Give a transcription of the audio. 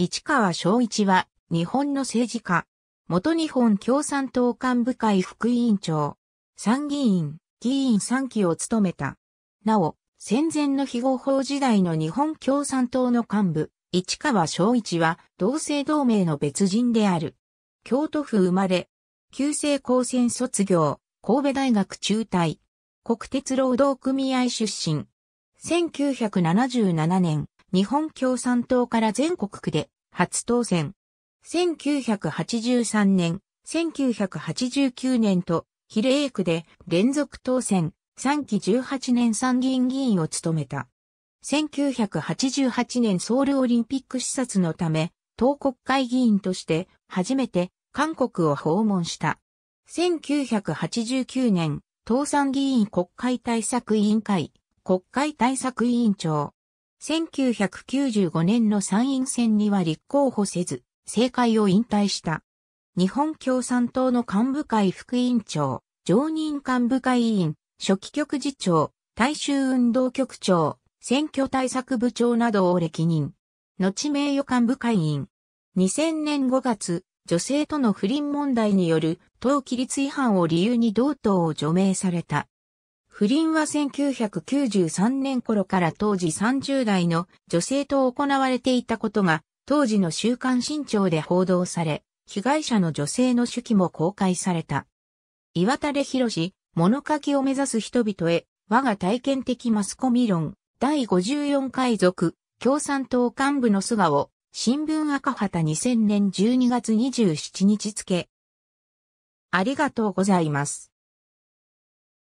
市川昭一は、日本の政治家、元日本共産党幹部会副委員長、参議院、議員3期を務めた。なお、戦前の非合法時代の日本共産党の幹部、市川昭一は、同姓同名の別人である。京都府生まれ、旧制高専卒業、神戸大学中退、国鉄労働組合出身。1977年、日本共産党から全国区で初当選。1983年、1989年と比例区で連続当選、3期18年参議院議員を務めた。1988年ソウルオリンピック視察のため、党国会議員として初めて韓国を訪問した。1989年、党参議院国会対策委員会、国会対策委員長、1995年の参院選には立候補せず、政界を引退した。日本共産党の幹部会副委員長、常任幹部会委員、初期局次長、大衆運動局長、選挙対策部長などを歴任。後名誉幹部会員。2000年5月、女性との不倫問題による党規律違反を理由に同党を除名された。不倫は1993年頃から当時30代の女性と行われていたことが、当時の週刊新潮で報道され、被害者の女性の手記も公開された。岩垂広し、物書きを目指す人々へ、我が体験的マスコミ論、第54回族、共産党幹部の素顔、新聞赤旗2000年12月27日付。ありがとうございます。